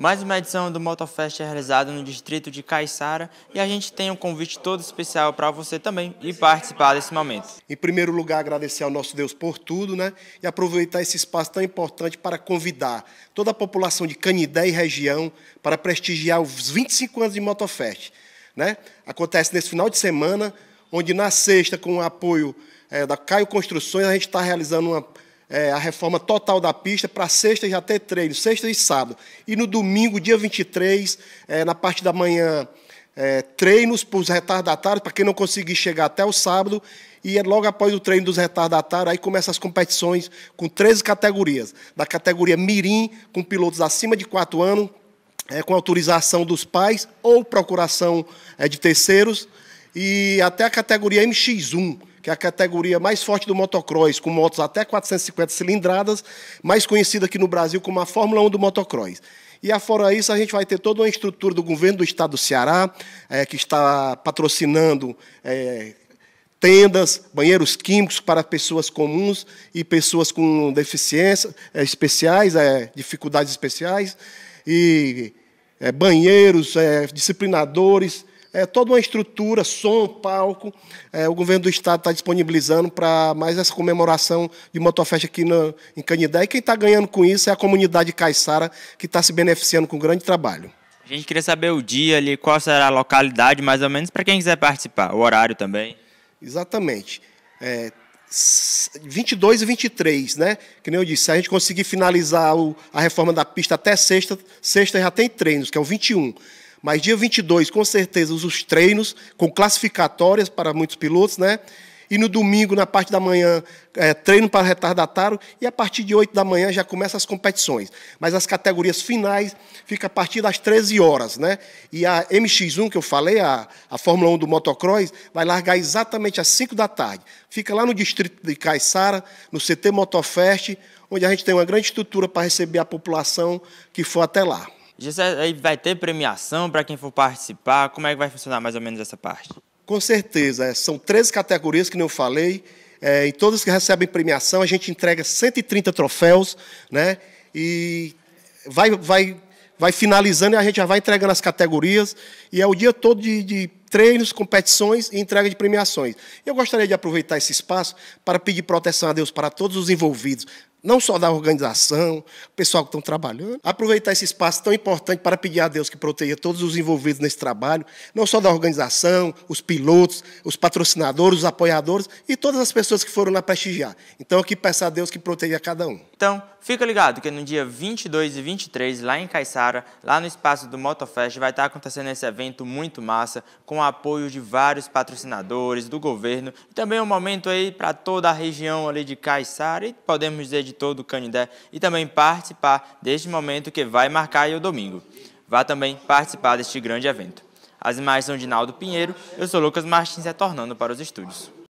Mais uma edição do Motofest é realizada no distrito de Caiçara e a gente tem um convite todo especial para você também e participar desse momento. Em primeiro lugar, agradecer ao nosso Deus por tudo, né? E aproveitar esse espaço tão importante para convidar toda a população de Canidé e região para prestigiar os 25 anos de Motofest, né? Acontece nesse final de semana, onde na sexta, com o apoio é, da Caio Construções, a gente está realizando uma é, a reforma total da pista para sexta já ter treino, sexta e sábado. E no domingo, dia 23, é, na parte da manhã, é, treinos para os retardatários, para quem não conseguir chegar até o sábado. E é logo após o treino dos retardatários, aí começam as competições com 13 categorias. Da categoria Mirim, com pilotos acima de 4 anos, é, com autorização dos pais ou procuração é, de terceiros, e até a categoria MX1, que é a categoria mais forte do motocross, com motos até 450 cilindradas, mais conhecida aqui no Brasil como a Fórmula 1 do motocross. E afora isso, a gente vai ter toda uma estrutura do governo do estado do Ceará, é, que está patrocinando é, tendas, banheiros químicos para pessoas comuns e pessoas com deficiências é, eh, especiais, dificuldades especiais, e banheiros, disciplinadores, é, toda uma estrutura, som, palco. É, o governo do estado está disponibilizando para mais essa comemoração de motofesta aqui no, em Canidé. E quem está ganhando com isso é a comunidade caiçara, que está se beneficiando com um grande trabalho. A gente queria saber o dia ali, qual será a localidade, mais ou menos, para quem quiser participar, o horário também. Exatamente. É, 22 e 23, né? Que nem eu disse, se a gente conseguir finalizar o, a reforma da pista até sexta, sexta já tem treinos, que é o 21. Mas dia 22, com certeza, os treinos com classificatórias para muitos pilotos, né? E no domingo, na parte da manhã, é, treino para retardatário. E a partir de 8 da manhã já começam as competições. Mas as categorias finais fica a partir das 13 horas, né? E a MX1, que eu falei, a, a Fórmula 1 do motocross, vai largar exatamente às 5 da tarde. Fica lá no distrito de Caiçara, no CT Motofest, onde a gente tem uma grande estrutura para receber a população que for até lá. Aí vai ter premiação para quem for participar? Como é que vai funcionar mais ou menos essa parte? Com certeza. É, são 13 categorias que nem eu falei. É, em todas que recebem premiação, a gente entrega 130 troféus, né? E vai, vai, vai finalizando e a gente já vai entregando as categorias. E é o dia todo de, de treinos, competições e entrega de premiações. Eu gostaria de aproveitar esse espaço para pedir proteção a Deus para todos os envolvidos, não só da organização, o pessoal que estão trabalhando. Aproveitar esse espaço tão importante para pedir a Deus que proteja todos os envolvidos nesse trabalho, não só da organização, os pilotos, os patrocinadores, os apoiadores e todas as pessoas que foram lá prestigiar. Então, aqui peço a Deus que proteja cada um. Então, fica ligado que no dia 22 e 23, lá em Caiçara, lá no espaço do Motofest, vai estar acontecendo esse evento muito massa, com com o apoio de vários patrocinadores, do governo, e também um momento aí para toda a região ali de Caiçara e podemos dizer de todo o Canindé, e também participar deste momento que vai marcar o domingo. Vá também participar deste grande evento. As imagens são de Naldo Pinheiro, eu sou Lucas Martins retornando para os estúdios.